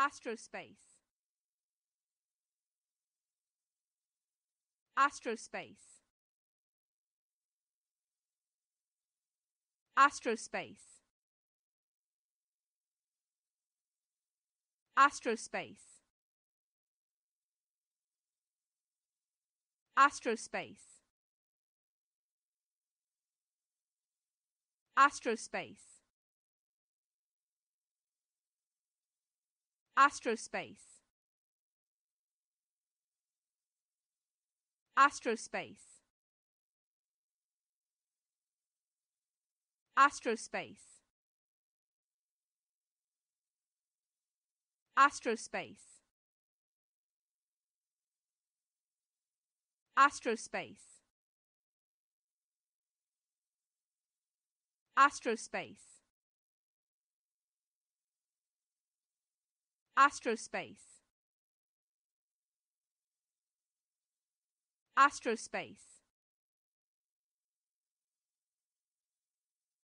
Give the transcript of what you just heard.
Astrospace. Astrospace. Astrospace. Astrospace. Astrospace. Astrospace. Astrospace. Astrospace. Astrospace. Astrospace. Astrospace. Astrospace. Astrospace Astrospace